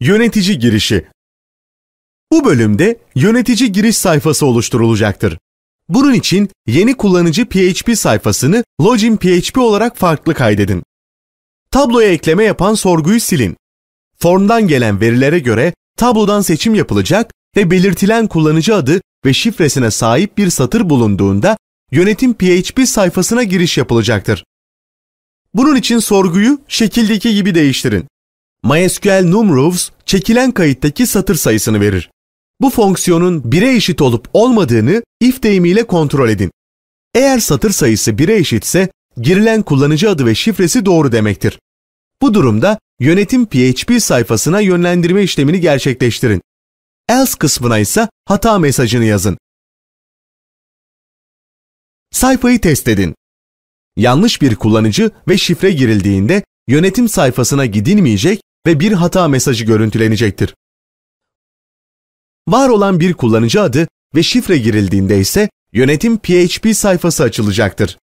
Yönetici girişi. Bu bölümde yönetici giriş sayfası oluşturulacaktır. Bunun için yeni kullanıcı PHP sayfasını login PHP olarak farklı kaydedin. Tabloya ekleme yapan sorguyu silin. Formdan gelen verilere göre tablodan seçim yapılacak ve belirtilen kullanıcı adı ve şifresine sahip bir satır bulunduğunda yönetim PHP sayfasına giriş yapılacaktır. Bunun için sorguyu şekildeki gibi değiştirin. MySQL numRows çekilen kayıttaki satır sayısını verir. Bu fonksiyonun 1'e eşit olup olmadığını if deyimiyle kontrol edin. Eğer satır sayısı 1'e eşitse girilen kullanıcı adı ve şifresi doğru demektir. Bu durumda yönetim PHP sayfasına yönlendirme işlemini gerçekleştirin. Else kısmına ise hata mesajını yazın. Sayfayı test edin. Yanlış bir kullanıcı ve şifre girildiğinde yönetim sayfasına gidilmeyecek ve bir hata mesajı görüntülenecektir. Var olan bir kullanıcı adı ve şifre girildiğinde ise yönetim PHP sayfası açılacaktır.